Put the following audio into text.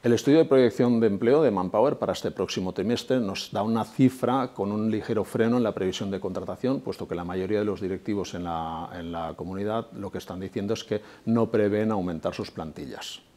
El estudio de proyección de empleo de Manpower para este próximo trimestre nos da una cifra con un ligero freno en la previsión de contratación, puesto que la mayoría de los directivos en la, en la comunidad lo que están diciendo es que no prevén aumentar sus plantillas.